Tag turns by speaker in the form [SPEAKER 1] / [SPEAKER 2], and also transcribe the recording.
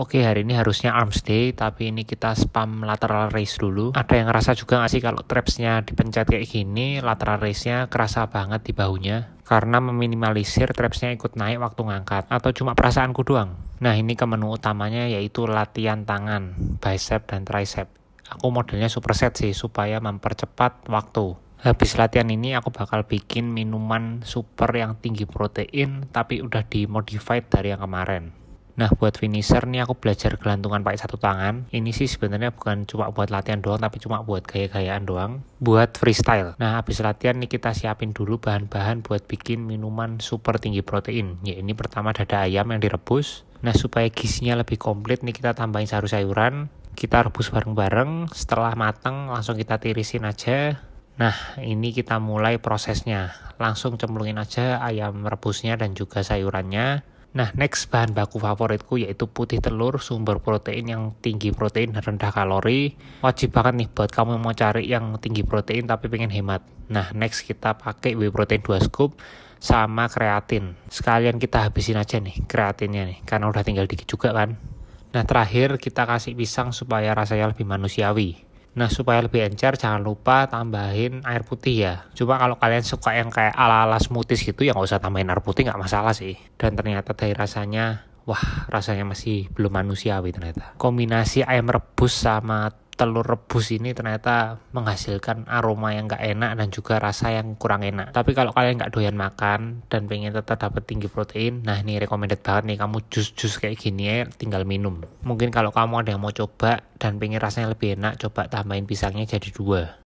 [SPEAKER 1] oke okay, hari ini harusnya arms day tapi ini kita spam lateral raise dulu ada yang ngerasa juga nggak sih kalau trapsnya dipencet kayak gini lateral raise nya kerasa banget di bahunya karena meminimalisir trapsnya ikut naik waktu ngangkat atau cuma perasaanku doang. Nah ini ke menu utamanya yaitu latihan tangan, bicep dan tricep. Aku modelnya superset sih supaya mempercepat waktu. Habis latihan ini aku bakal bikin minuman super yang tinggi protein tapi udah dimodified dari yang kemarin. Nah buat finisher nih aku belajar gelantungan pakai satu tangan Ini sih sebenarnya bukan cuma buat latihan doang tapi cuma buat gaya-gayaan doang Buat freestyle Nah habis latihan nih kita siapin dulu bahan-bahan buat bikin minuman super tinggi protein Ya ini pertama dada ayam yang direbus Nah supaya gisinya lebih komplit nih kita tambahin saru sayuran Kita rebus bareng-bareng Setelah matang langsung kita tirisin aja Nah, ini kita mulai prosesnya. Langsung cemplungin aja ayam rebusnya dan juga sayurannya. Nah, next bahan baku favoritku yaitu putih telur, sumber protein yang tinggi protein dan rendah kalori. Wajib banget nih buat kamu yang mau cari yang tinggi protein tapi pengen hemat. Nah, next kita pakai whey protein 2 scoop sama kreatin. Sekalian kita habisin aja nih kreatinnya nih, karena udah tinggal dikit juga kan. Nah, terakhir kita kasih pisang supaya rasanya lebih manusiawi. Nah supaya lebih encer jangan lupa tambahin air putih ya. Cuma kalau kalian suka yang kayak ala-ala smoothies gitu ya nggak usah tambahin air putih nggak masalah sih. Dan ternyata dari rasanya wah rasanya masih belum manusiawi ternyata. Kombinasi ayam rebus sama telur rebus ini ternyata menghasilkan aroma yang gak enak dan juga rasa yang kurang enak. Tapi kalau kalian gak doyan makan dan pengen tetap dapat tinggi protein, nah ini recommended banget nih kamu jus-jus kayak gini ya tinggal minum. Mungkin kalau kamu ada yang mau coba dan pengen rasanya lebih enak, coba tambahin pisangnya jadi dua.